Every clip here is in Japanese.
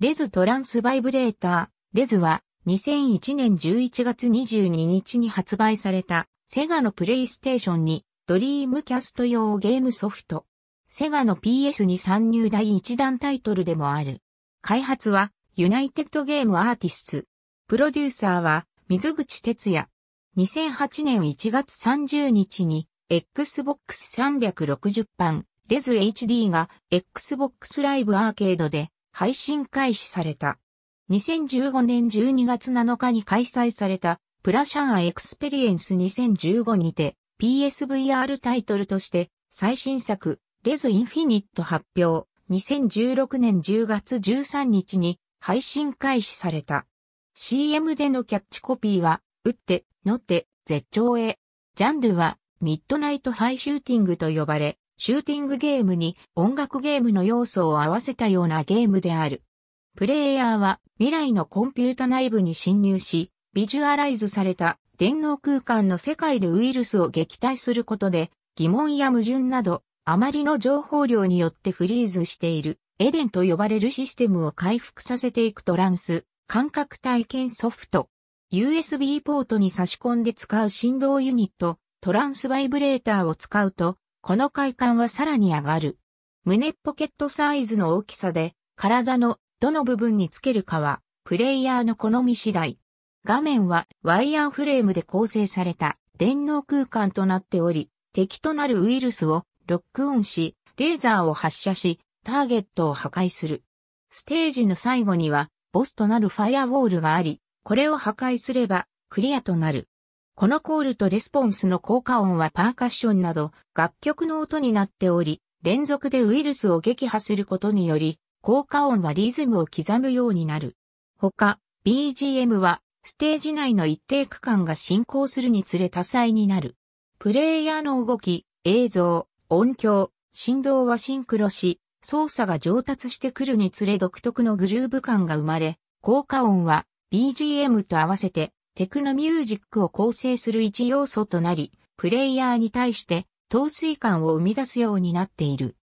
レズトランスバイブレーター、レズは2001年11月22日に発売されたセガのプレイステーションにドリームキャスト用ゲームソフト。セガの PS に参入第1弾タイトルでもある。開発はユナイテッドゲームアーティスト。プロデューサーは水口哲也。2008年1月30日に Xbox 360版レズ HD が Xbox Live アーケードで配信開始された。2015年12月7日に開催されたプラシャンエクスペリエンス2015にて PSVR タイトルとして最新作レズインフィニット発表2016年10月13日に配信開始された。CM でのキャッチコピーは打って、乗って、絶頂へ。ジャンルはミッドナイトハイシューティングと呼ばれ、シューティングゲームに音楽ゲームの要素を合わせたようなゲームである。プレイヤーは未来のコンピュータ内部に侵入し、ビジュアライズされた電脳空間の世界でウイルスを撃退することで疑問や矛盾などあまりの情報量によってフリーズしているエデンと呼ばれるシステムを回復させていくトランス感覚体験ソフト USB ポートに差し込んで使う振動ユニットトランスバイブレーターを使うとこの快感はさらに上がる。胸ポケットサイズの大きさで、体のどの部分につけるかは、プレイヤーの好み次第。画面はワイヤーフレームで構成された電脳空間となっており、敵となるウイルスをロックオンし、レーザーを発射し、ターゲットを破壊する。ステージの最後には、ボスとなるファイアウォールがあり、これを破壊すれば、クリアとなる。このコールとレスポンスの効果音はパーカッションなど楽曲の音になっており、連続でウイルスを撃破することにより、効果音はリズムを刻むようになる。他、BGM はステージ内の一定区間が進行するにつれ多彩になる。プレイヤーの動き、映像、音響、振動はシンクロし、操作が上達してくるにつれ独特のグルーヴ感が生まれ、効果音は BGM と合わせてテクノミュージックを構成する一要素となり、プレイヤーに対して陶水感を生み出すようになっている。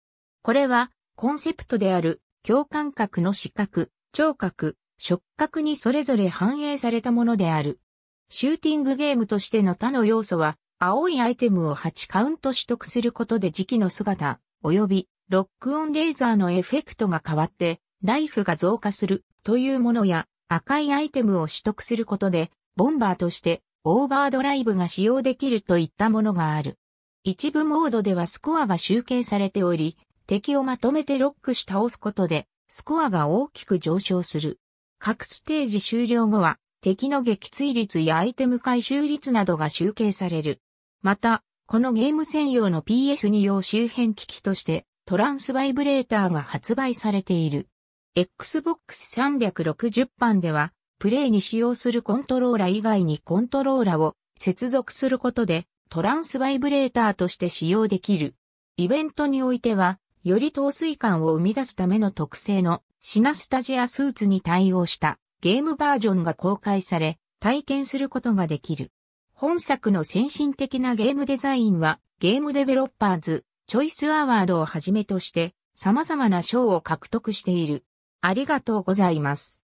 これはコンセプトである共感覚の視覚、聴覚、触覚にそれぞれ反映されたものである。シューティングゲームとしての他の要素は、青いアイテムを8カウント取得することで時期の姿、及びロックオンレーザーのエフェクトが変わって、ライフが増加するというものや、赤いアイテムを取得することで、ボンバーとしてオーバードライブが使用できるといったものがある。一部モードではスコアが集計されており、敵をまとめてロックし倒すことで、スコアが大きく上昇する。各ステージ終了後は、敵の撃墜率やアイテム回収率などが集計される。また、このゲーム専用の PS2 用周辺機器として、トランスバイブレーターが発売されている。Xbox 360版では、プレイに使用するコントローラ以外にコントローラを接続することでトランスバイブレーターとして使用できる。イベントにおいては、より透水感を生み出すための特製のシナスタジアスーツに対応したゲームバージョンが公開され、体験することができる。本作の先進的なゲームデザインは、ゲームデベロッパーズ、チョイスアワードをはじめとして、様々な賞を獲得している。ありがとうございます。